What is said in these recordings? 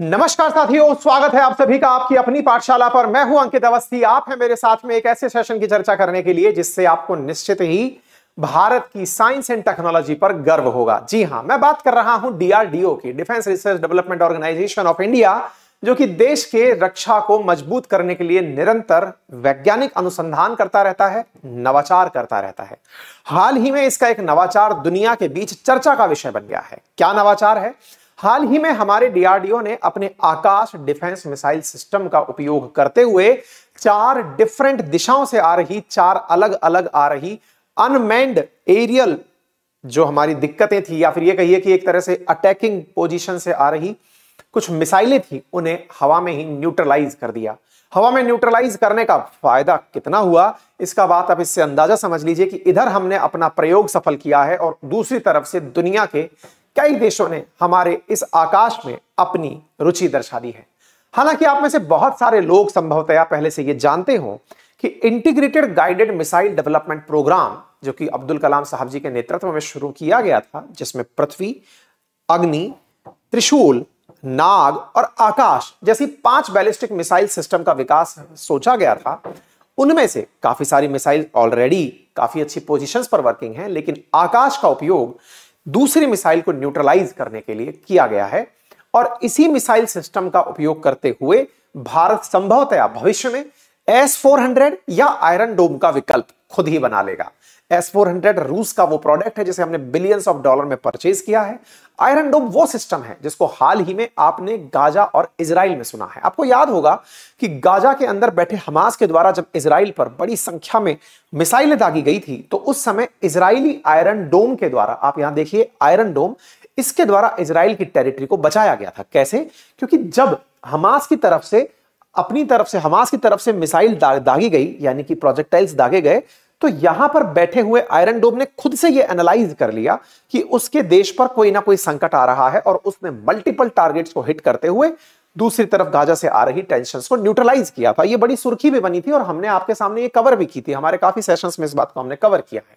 नमस्कार साथियों स्वागत है आप सभी का आपकी अपनी पाठशाला पर मैं हूं अंकित अवस्थी आप हैं मेरे साथ में एक ऐसे सेशन की चर्चा करने के लिए जिससे आपको निश्चित ही भारत की साइंस एंड टेक्नोलॉजी पर गर्व होगा जी हां मैं बात कर रहा हूं डीआरडीओ की defence research development organisation of India जो कि देश के रक्षा को मजबूत करने के लिए निरंतर वैज्ञानिक अनुसंधान करता रहता है नवाचार करता रहता है हाल ही में इसका एक नवाचार दुनिया के बीच चर्चा का विषय बन गया है क्या नवाचार है हाल ही में हमारे डीआरडीओ ने अपने आकाश डिफेंस मिसाइल सिस्टम का उपयोग करते हुए चार डिफरेंट दिशाओं से आ रही चार अलग अलग आ रही अनमैंड एरियल जो हमारी दिक्कतें थी या फिर ये कहिए कि एक तरह से अटैकिंग पोजीशन से आ रही कुछ मिसाइलें थी उन्हें हवा में ही न्यूट्रलाइज कर दिया हवा में न्यूट्रलाइज करने का फायदा कितना हुआ इसका बात आप इससे अंदाजा समझ लीजिए कि इधर हमने अपना प्रयोग सफल किया है और दूसरी तरफ से दुनिया के कई देशों ने हमारे इस आकाश में अपनी रुचि दर्शा दी है हालांकि आप में से बहुत सारे लोग संभवतया पहले से यह जानते हो कि integrated guided missile development programme जो कि अब्दुल कलाम साहब जी के नेतृत्व में शुरू किया गया था जिसमें पृथ्वी अग्नि त्रिशूल नाग और आकाश जैसी पांच बैलिस्टिक मिसाइल सिस्टम का विकास सोचा गया था उनमें से काफी सारी मिसाइल ऑलरेडी काफी अच्छी पोजीशंस पर वर्किंग है लेकिन आकाश का उपयोग दूसरी मिसाइल को न्यूट्रलाइज करने के लिए किया गया है और इसी मिसाइल सिस्टम का उपयोग करते हुए भारत संभवतया भविष्य में एस फोर या आयरन डोम का विकल्प खुद ही बना लेगा एस फोर हंड्रेड रूस का वो प्रोडक्ट है जिसे हमने बिलियंस ऑफ डॉलर में परचेज किया है आयरन डोम वो सिस्टम है जिसको हाल ही में आपने गाजा और इसराइल में सुना है आपको याद होगा कि गाजा के अंदर बैठे हमास के द्वारा जब इसराइल पर बड़ी संख्या में मिसाइलें दागी गई थी तो उस समय इसराइली आयरन डोम के द्वारा आप यहां देखिए आयरन डोम इसके द्वारा इसराइल की टेरिटरी को बचाया गया था कैसे क्योंकि जब हमास की तरफ से अपनी तरफ से हमास की तरफ से मिसाइल दागी गई यानी कि प्रोजेक्टाइल्स दागे गए तो यहां पर बैठे हुए आयरन डोम ने खुद से यह एनालाइज कर लिया कि उसके देश पर कोई ना कोई संकट आ रहा है और उसने मल्टीपल टारगेट्स को हिट करते हुए दूसरी तरफ गाजा से आ रही टेंशन को न्यूट्रलाइज किया था ये बड़ी सुर्खी भी बनी थी और हमने आपके सामने ये कवर भी की थी हमारे काफी सेशंस में इस बात को हमने कवर किया है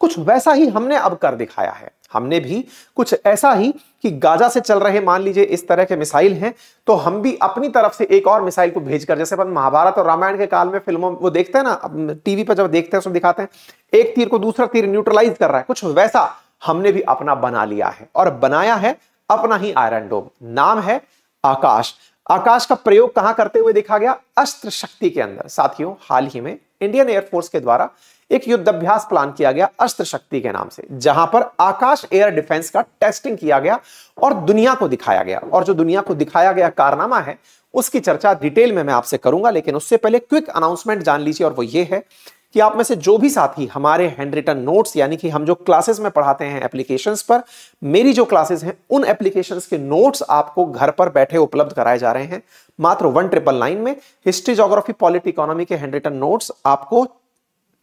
कुछ वैसा ही हमने अब कर दिखाया है हमने भी कुछ ऐसा ही कि गाजा से चल रहे मान लीजिए इस तरह के मिसाइल हैं तो हम भी अपनी तरफ से एक और मिसाइल को भेजकर जैसे अपन महाभारत और रामायण के काल में फिल्मों वो देखते हैं ना टीवी पर जब देखते हैं उसमें दिखाते हैं एक तीर को दूसरा तीर न्यूट्रलाइज कर रहा है कुछ वैसा हमने भी अपना बना लिया है और बनाया है अपना ही आयरन डोम नाम है आकाश आकाश का प्रयोग कहां करते हुए देखा गया अस्त्र शक्ति के अंदर साथियों हाल ही में इंडियन एयरफोर्स के द्वारा एक युद्धाभ्यास प्लान किया गया अस्त्र शक्ति के नाम से जहां पर आकाश एयर डिफेंस का टेस्टिंग किया गया और दुनिया को दिखाया गया और जो दुनिया को दिखाया गया कारनामा है उसकी चर्चा डिटेल में मैं आपसे करूंगा लेकिन उससे पहले क्विक अनाउंसमेंट जान लीजिए और वो ये है कि आप में से जो भी साथी हमारे हैंड रिटन नोट्स यानी कि हम जो क्लासेस में पढ़ाते हैं एप्लीकेशन पर मेरी जो क्लासेस हैं उन एप्लीकेशन के नोट्स आपको घर पर बैठे उपलब्ध कराए जा रहे हैं मात्र वन ट्रिपल नाइन में हिस्ट्री जोग्राफी पॉलिट इकोनॉमी के हैंड रिटन नोट्स आपको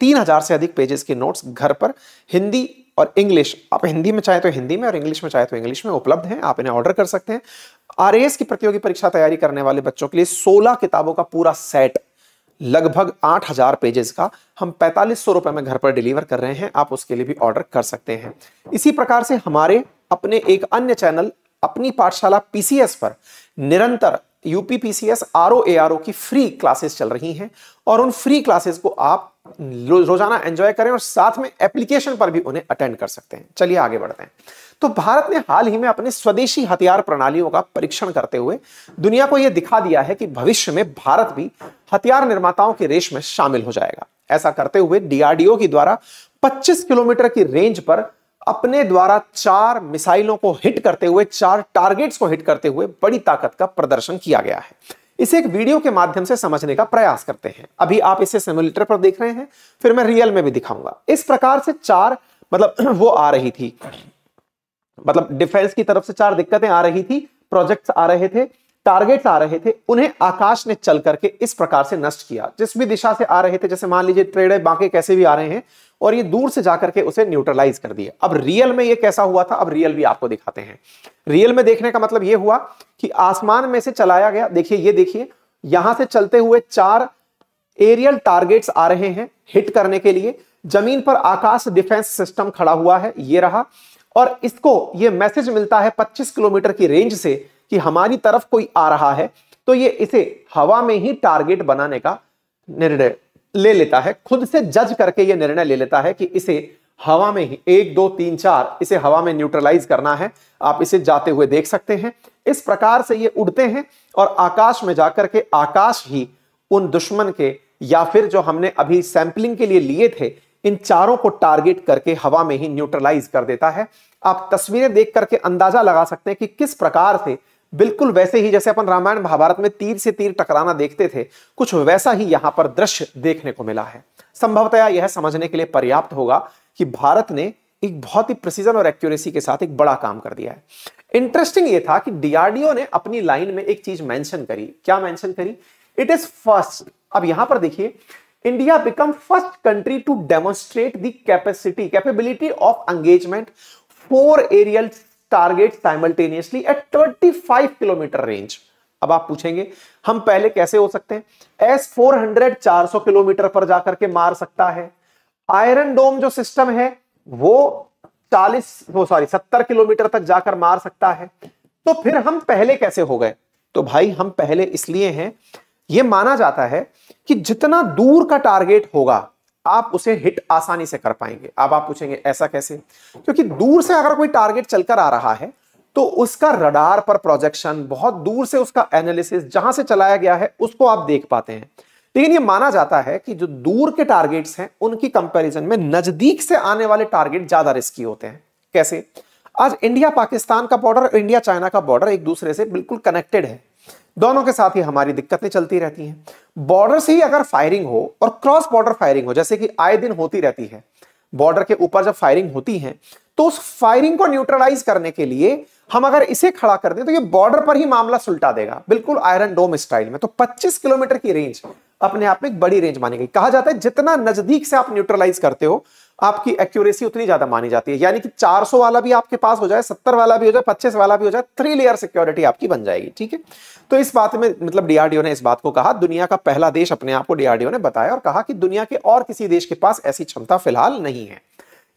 तीन हजार से अधिक पेजेस के नोट्स घर पर हिंदी और इंग्लिश आप हिंदी में चाहे तो हिंदी में और इंग्लिश में चाहे तो इंग्लिश में उपलब्ध हैं आप इन्हें ऑर्डर कर सकते हैं आर की प्रतियोगी परीक्षा तैयारी करने वाले बच्चों के लिए सोलह किताबों का पूरा सेट लगभग हजार पेजेस का हम पैंतालीस सौ रुपए में घर पर डिलीवर कर रहे हैं आप उसके लिए भी ऑर्डर कर सकते हैं इसी प्रकार से हमारे अपने एक अन्य चैनल अपनी पाठशाला पीसीएस पर निरंतर यूपी पीसीएस आर ओ की फ्री क्लासेस चल रही हैं और उन फ्री क्लासेस को आप रोजाना एंजॉय करें और साथ में एप्लीकेशन पर भी उन्हें अटेंड कर सकते हैं चलिए आगे बढ़ते हैं तो भारत ने हाल ही में अपने स्वदेशी हथियार प्रणालियों का परीक्षण करते हुए दुनिया को यह दिखा दिया है कि भविष्य में भारत भी हथियार निर्माताओं के रेश में शामिल हो जाएगा ऐसा करते हुए डीआरडीओ की द्वारा 25 किलोमीटर की रेंज पर अपने द्वारा चार मिसाइलों को हिट करते हुए चार टारगेट्स को हिट करते हुए बड़ी ताकत का प्रदर्शन किया गया है इसे एक वीडियो के माध्यम से समझने का प्रयास करते हैं अभी आप इसे सिमुलेटर पर देख रहे हैं फिर मैं रियल में भी दिखाऊंगा इस प्रकार से चार मतलब वो आ रही थी मतलब डिफेंस की तरफ से चार दिक्कतें आ रही थी प्रोजेक्ट्स आ रहे थे टारगेट आ रहे थे उन्हें आकाश ने चल करके इस प्रकार से नष्ट किया जिस भी दिशा से आ रहे थे जैसे मान लीजिए ट्रेडे बांके कैसे भी आ रहे हैं और ये दूर से जाकर के उसे न्यूट्रलाइज कर दिया अब रियल में ये कैसा हुआ था अब रियल भी आपको दिखाते हैं रियल में देखने का मतलब ये हुआ कि आसमान में से चलाया गया देखिए ये देखिए यहां से चलते हुए चार एरियल टारगेट्स आ रहे हैं हिट करने के लिए जमीन पर आकाश डिफेंस सिस्टम खड़ा हुआ है ये रहा और इसको ये मैसेज मिलता है 25 किलोमीटर की रेंज से कि हमारी तरफ कोई आ रहा है तो ये इसे हवा में ही टारगेट बनाने का निर्णय ले लेता है खुद से जज करके ये निर्णय ले लेता है कि इसे हवा में ही एक दो तीन चार इसे हवा में न्यूट्रलाइज करना है आप इसे जाते हुए देख सकते हैं इस प्रकार से ये उड़ते हैं और आकाश में जाकर के आकाश ही उन दुश्मन के या फिर जो हमने अभी सैंपलिंग के लिए लिए थे इन चारों को टारगेट करके हवा में ही न्यूट्रलाइज कर देता है आप तस्वीरें देख करके अंदाजा लगा सकते हैं कि किस प्रकार से बिल्कुल वैसे ही जैसे अपन रामायण महाभारत में तीर से तीर टकराना देखते थे कुछ वैसा ही यहां पर दृश्य देखने को मिला है संभवतया यह समझने के लिए पर्याप्त होगा कि भारत ने एक बहुत ही प्रिसीजन और एक्यूरेसी के साथ एक बड़ा काम कर दिया है इंटरेस्टिंग ये था कि डीआरडीओ ने अपनी लाइन में एक चीज मेंशन करी क्या मेंशन करी इट इज फर्स्ट अब यहां पर देखिए India become first country to demonstrate the capacity capability of engagement four aerial simultaneously at twenty five kilometre range अब आप पूछेंगे हम पहले कैसे हो सकते हैं एस चार सौ किलोमीटर पर जाकर के मार सकता है आयरन डोम जो सिस्टम है वो चालीस वो सॉरी सत्तर किलोमीटर तक जाकर मार सकता है तो फिर हम पहले कैसे हो गए तो भाई हम पहले इसलिए हैं यह माना जाता है कि जितना दूर का टारगेट होगा आप उसे हिट आसानी से कर पाएंगे अब आप पूछेंगे ऐसा कैसे क्योंकि दूर से अगर कोई टारगेट चलकर आ रहा है तो उसका रडार पर प्रोजेक्शन बहुत दूर से उसका एनालिसिस जहां से चलाया गया है उसको आप देख पाते हैं लेकिन ये माना जाता है कि जो दूर के टारगेट्स हैं उनकी कंपैरिजन में नजदीक से आने वाले टारगेट ज्यादा रिस्की होते हैं कैसे आज इंडिया पाकिस्तान का बॉर्डर इंडिया चाइना का बॉर्डर एक दूसरे से बिल्कुल कनेक्टेड है दोनों के साथ ही हमारी दिक्कतें चलती रहती हैं बॉर्डर से ही अगर फायरिंग हो और क्रॉस बॉर्डर फायरिंग हो जैसे कि आए दिन होती रहती है बॉर्डर के ऊपर जब फायरिंग होती है तो उस फायरिंग को न्यूट्रलाइज करने के लिए हम अगर इसे खड़ा कर दें तो ये बॉर्डर पर ही मामला सुलटा देगा बिल्कुल आयरन डोम स्टाइल में तो 25 किलोमीटर की रेंज अपने आप में एक बड़ी रेंज मानी गई कहा जाता है जितना नजदीक से आप न्यूट्रलाइज करते हो आपकी एक्यूरेसी उतनी ज्यादा मानी जाती है यानी कि 400 वाला भी आपके पास हो जाए 70 वाला भी हो जाए 25 वाला भी हो जाए थ्री लेयर सिक्योरिटी आपकी बन जाएगी ठीक है तो इस बात में मतलब डीआरडीओ ने इस बात को कहा दुनिया का पहला देश अपने आप को डीआरडीओ ने बताया और कहा कि दुनिया के और किसी देश के पास ऐसी क्षमता फिलहाल नहीं है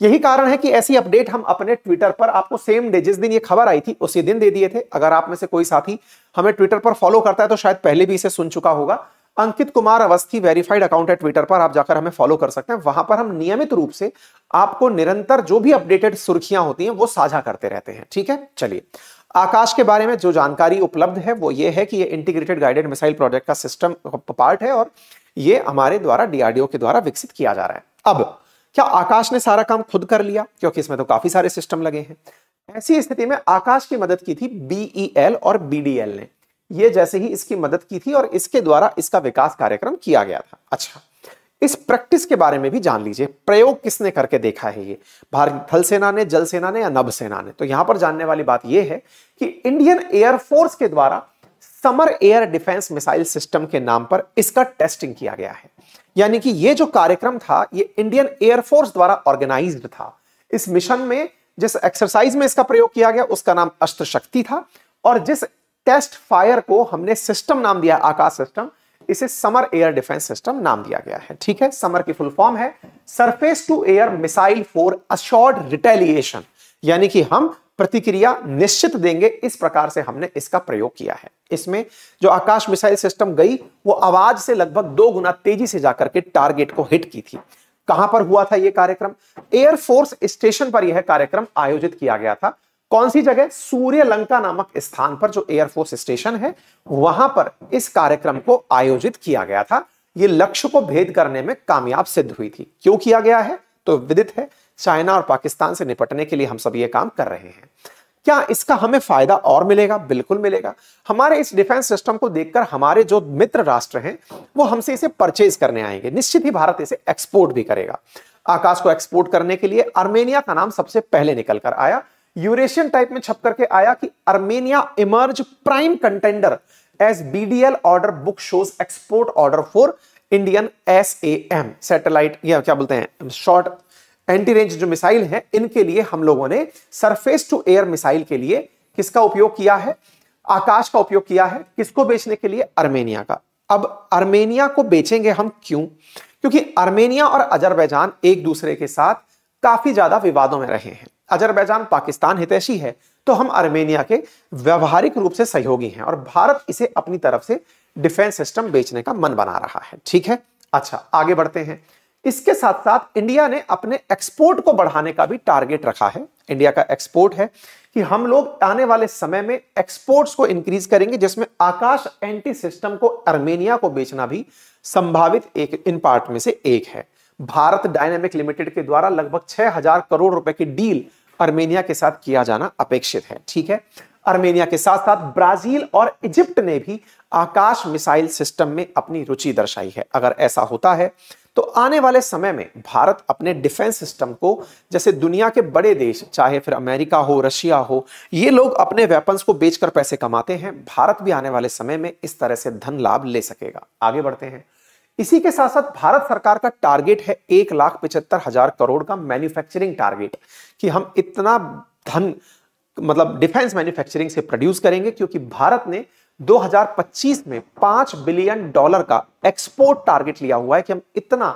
यही कारण है कि ऐसी अपडेट हम अपने ट्विटर पर आपको सेम डे जिस दिन ये खबर आई थी उसी दिन दे दिए थे अगर आप में से कोई साथी हमें ट्विटर पर फॉलो करता है तो शायद पहले भी इसे सुन चुका होगा अंकित कुमार अवस्थी वेरीफाइड अकाउंट है ट्विटर पर आप जाकर हमें फॉलो कर सकते हैं वहां पर हम नियमित रूप से आपको निरंतर जो भी अपडेटेड सुर्खियां होती हैं वो साझा करते रहते हैं ठीक है चलिए आकाश के बारे में जो जानकारी उपलब्ध है वो ये है कि ये इंटीग्रेटेड गाइडेड मिसाइल प्रोजेक्ट का सिस्टम पार्ट है और ये हमारे द्वारा डीआरडीओ के द्वारा विकसित किया जा रहा है अब क्या आकाश ने सारा काम खुद कर लिया क्योंकि इसमें तो काफी सारे सिस्टम लगे हैं ऐसी स्थिति में आकाश की मदद की थी बीईएल e और बीडीएल ने ये जैसे ही इसकी मदद की थी और इसके द्वारा इसका विकास कार्यक्रम किया गया था अच्छा इस प्रैक्टिस के बारे में भी जान लीजिए प्रयोग किसने करके देखा है ये भारतीय थल सेना ने जल सेना ने या नभ सेना ने तो यहां पर जानने वाली बात यह है कि इंडियन एयरफोर्स के द्वारा SAMAR air defence missile system के नाम पर इसका टेस्टिंग किया गया है यानी कि ये जो कार्यक्रम था ये इंडियन एयरफोर्स द्वारा ऑर्गेनाइज था इस मिशन में जिस एक्सरसाइज में इसका प्रयोग किया गया उसका नाम अस्त्र शक्ति था और जिस टेस्ट फायर को हमने सिस्टम नाम दिया आकाश सिस्टम इसे समर एयर डिफेंस सिस्टम नाम दिया गया है ठीक है समर की फुल फॉर्म है surface to air missile for assured retaliation यानी कि हम प्रतिक्रिया निश्चित देंगे इस प्रकार से हमने इसका प्रयोग किया है इसमें जो आकाश मिसाइल सिस्टम गई वो आवाज से लगभग दो गुना तेजी से जाकर के टारगेट को हिट की थी कहां पर हुआ था यह कार्यक्रम एयरफोर्स स्टेशन पर यह कार्यक्रम आयोजित किया गया था कौन सी जगह सूर्य लंका नामक स्थान पर जो एयरफोर्स स्टेशन है वहां पर इस कार्यक्रम को आयोजित किया गया था यह लक्ष्य को भेद करने में कामयाब सिद्ध हुई थी क्यों किया गया है तो विदित है चाइना और पाकिस्तान से निपटने के लिए हम सब ये काम कर रहे हैं क्या इसका हमें फायदा और मिलेगा बिल्कुल मिलेगा हमारे इस डिफेंस सिस्टम को देखकर हमारे जो मित्र राष्ट्र हैं वो हमसे इसे परचेज करने आएंगे निश्चित ही भारत इसे एक्सपोर्ट भी करेगा आकाश को एक्सपोर्ट करने के लिए आर्मेनिया का नाम सबसे पहले निकल कर आया यूरेशियन टाइप में छप करके आया कि Armenia emerge prime contender as BDL order book shows export order for Indian S A M satellite या क्या बोलते हैं शॉर्ट एंटी रेंज जो मिसाइल है इनके लिए हम लोगों ने सरफेस टू एयर मिसाइल के लिए किसका उपयोग किया है आकाश का उपयोग किया है किसको बेचने के लिए अर्मेनिया का अब अर्मेनिया को बेचेंगे हम क्यों क्योंकि अर्मेनिया और अजरबैजान एक दूसरे के साथ काफी ज्यादा विवादों में रहे हैं अजरबैजान पाकिस्तान हितैषी है तो हम आर्मेनिया के व्यवहारिक रूप से सहयोगी हैं और भारत इसे अपनी तरफ से डिफेंस सिस्टम बेचने का मन बना रहा है ठीक है अच्छा आगे बढ़ते हैं इसके साथ साथ इंडिया ने अपने एक्सपोर्ट को बढ़ाने का भी टारगेट रखा है इंडिया का एक्सपोर्ट है कि हम लोग आने वाले समय में एक्सपोर्ट्स को इंक्रीज करेंगे जिसमें आकाश एंटी सिस्टम को आर्मेनिया को बेचना भी संभावित एक इन पार्ट में से एक है भारत डायनेमिक लिमिटेड के द्वारा लगभग 6000 करोड़ रुपए की डील अर्मेनिया के साथ किया जाना अपेक्षित है ठीक है अर्मेनिया के साथ साथ ब्राजील और इजिप्ट ने भी आकाश मिसाइल सिस्टम में अपनी रुचि दर्शाई है अगर ऐसा होता है तो आने वाले समय में भारत अपने डिफेंस सिस्टम को जैसे दुनिया के बड़े देश चाहे फिर अमेरिका हो रशिया हो ये लोग अपने वेपन्स को बेचकर पैसे कमाते हैं भारत भी आने वाले समय में इस तरह से धन लाभ ले सकेगा आगे बढ़ते हैं इसी के साथ साथ भारत सरकार का टारगेट है एक लाख पिछहत्तर हजार करोड़ का मैन्युफैक्चरिंग टारगेट कि हम इतना धन मतलब डिफेंस मैन्युफैक्चरिंग से प्रोड्यूस करेंगे क्योंकि भारत ने 2025 में 5 बिलियन डॉलर का एक्सपोर्ट टारगेट लिया हुआ है कि हम इतना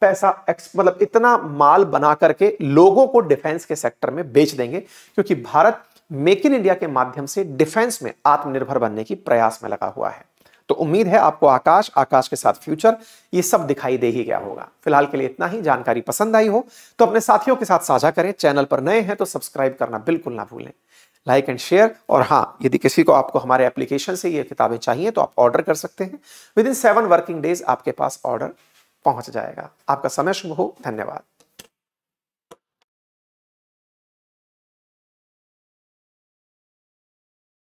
पैसा मतलब इतना माल बना करके लोगों को डिफेंस के सेक्टर में बेच देंगे क्योंकि भारत मेक इन इंडिया के माध्यम से डिफेंस में आत्मनिर्भर बनने की प्रयास में लगा हुआ है तो उम्मीद है आपको आकाश आकाश के साथ फ्यूचर ये सब दिखाई दे ही गया होगा फिलहाल के लिए इतना ही जानकारी पसंद आई हो तो अपने साथियों के साथ साझा करें चैनल पर नए हैं तो सब्सक्राइब करना बिल्कुल ना भूलें लाइक एंड शेयर और हाँ यदि किसी को आपको हमारे एप्लीकेशन से ये किताबें चाहिए तो आप ऑर्डर कर सकते हैं within seven working days आपके पास ऑर्डर पहुंच जाएगा आपका समय शुभ हो धन्यवाद